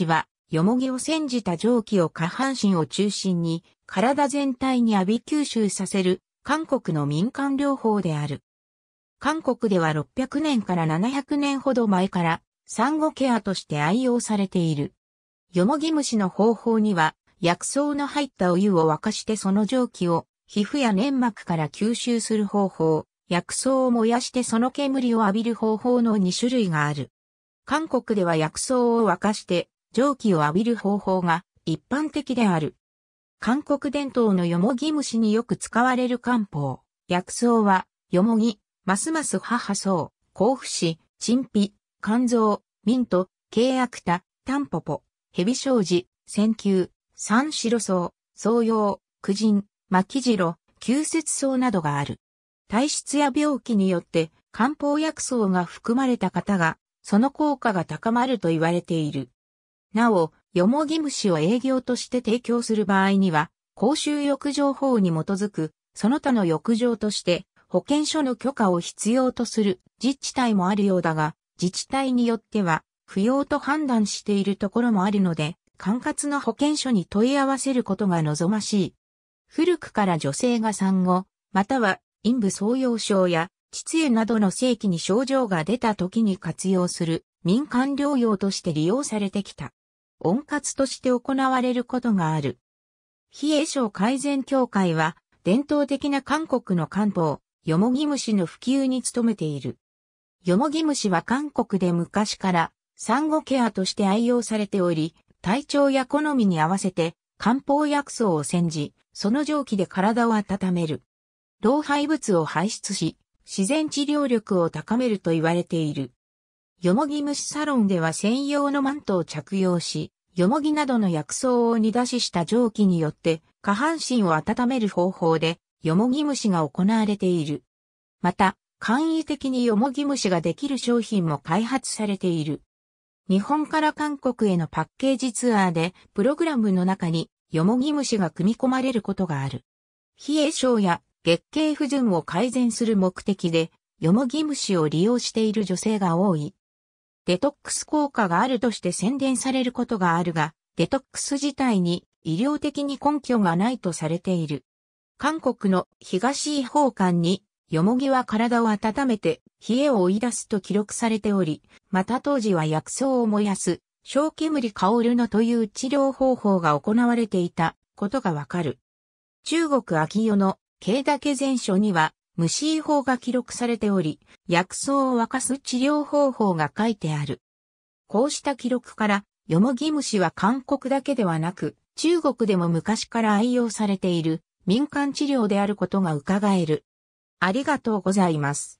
ちは、よもぎを煎じた蒸気を下半身を中心に、体全体に浴び吸収させる、韓国の民間療法である。韓国では600年から700年ほど前から、産後ケアとして愛用されている。よもぎ虫の方法には、薬草の入ったお湯を沸かしてその蒸気を、皮膚や粘膜から吸収する方法、薬草を燃やしてその煙を浴びる方法の2種類がある。韓国では薬草を沸かして蒸気を浴びる方法が一般的である。韓国伝統のよもぎ蒸しによく使われる漢方、薬草は、よもぎ、ますます母草、甲府市、陳皮、肝臓、ミント、契約多、タンポポ、蛇障子、千球、三白草、草葉、九人、巻き白、九雪草などがある。体質や病気によって漢方薬草が含まれた方が、その効果が高まると言われている。なお、よもぎ虫を営業として提供する場合には、公衆浴場法に基づく、その他の浴場として、保健所の許可を必要とする自治体もあるようだが、自治体によっては、不要と判断しているところもあるので、管轄の保健所に問い合わせることが望ましい。古くから女性が産後、または陰部創用症や膣炎などの性器に症状が出た時に活用する民間療養として利用されてきた。温活として行われることがある。非栄症改善協会は、伝統的な韓国の方、ヨモギム虫の普及に努めている。モギム虫は韓国で昔から産後ケアとして愛用されており、体調や好みに合わせて漢方薬草を煎じ、その蒸気で体を温める。老廃物を排出し、自然治療力を高めると言われている。よもぎ虫サロンでは専用のマントを着用し、よもぎなどの薬草を煮出しした蒸気によって下半身を温める方法でよもぎ虫が行われている。また、簡易的によもぎ虫ができる商品も開発されている。日本から韓国へのパッケージツアーでプログラムの中によもぎ虫が組み込まれることがある。冷え症や月経不順を改善する目的でよもぎ虫を利用している女性が多い。デトックス効果があるとして宣伝されることがあるが、デトックス自体に医療的に根拠がないとされている。韓国の東違法館に、よもぎは体を温めて、冷えを追い出すと記録されており、また当時は薬草を燃やす、小煙香るのという治療方法が行われていたことがわかる。中国秋代のだ岳全書には、無視法が記録されており、薬草を沸かす治療方法が書いてある。こうした記録から、ヨモギ虫は韓国だけではなく、中国でも昔から愛用されている民間治療であることが伺える。ありがとうございます。